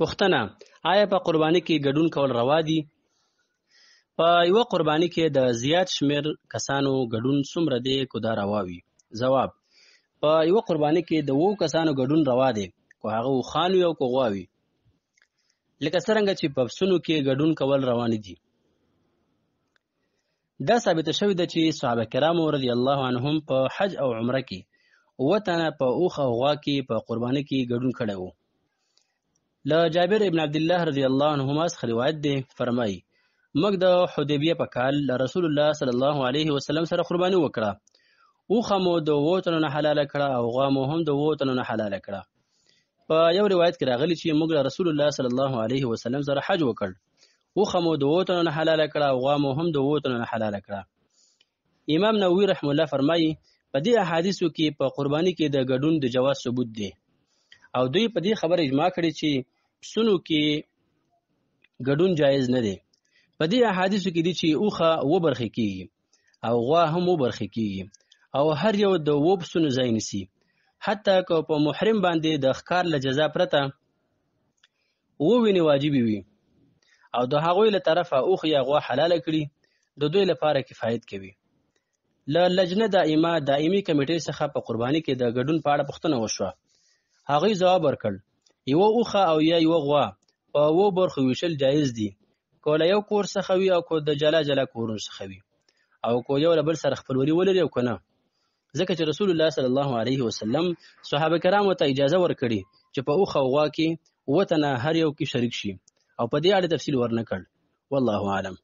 پوښتنه آیا په قرباني کې ګډون کول روا دي په یو قرباني کې د زیات شمیر کسانو ګډون څومره دی کو دا روا وي ځواب په یو قرباني کې د وو کسانو ګډون روا دی کو هغه خان یو کو غواوي لکه څنګه چې په سونو کې ګډون کول روان دي دا ثابت شوی ده چې صحابه کرام رضی الله عنهم په حج او عمره کې وطن په اوخه غوا کې په قرباني کې ګډون کړي وو له جابر ابن عبد الله رضی الله عنهما څخه روایت دی فرمایي موږ د حدیبیه په کال رسول الله صلی الله علیه وسلم سره قرباني وکړه اوخه مو د ووتنو نه حلاله کړه او غوا مو هم د ووتنو نه حلاله کړه په یو روایت کې راغلی چې موږ رسول الله صلی الله علیه وسلم سره حج وکړ اوخه مو د ووتنو نه حلاله کړه او غوا مو هم د ووتنو نه حلاله کړه امام نووي رحم الله فرمایي په دې احادیثو کې په قرباني کې د ګډون د جواز ثبوت دی او دوی په دې خبره اجماع کړي چې پسونو کې ګډون جایز نه دی په دې احادیثو کې دي چې اوخه وبرخه کیږي او غوا هم وبرخه کیږي او هر یو د وبسونو ځای نسی حتی که په محرم باندې د ښکار له جزا پرته وویني واجب وي او د هغوی له طرفه اوخ یا غوا حلاله کړي د دوی لپاره کفایت کوي له لجنه دائمه دائمی کمیټې څخه په قرباني کې د ګډون په اړه پوښتنه وشوه هغوی ځواب ورکړ یوه اوښه او یا یوه غوا په اوو برخو ویشل جایز دي که له یو کور څخه وي او که د جلا جلا کورونو څخه وي او که یو له بل سره خپلولي ولري او که نه ځکه چې رسول الله صلی الله علیه وسلم صحابه کرامو ته اجازه ورکړي چې په اوښه او غوا کې اووه تنه هر یو کې شریک شي او په دې اړه تفصیل ورنه کړ والله اعلم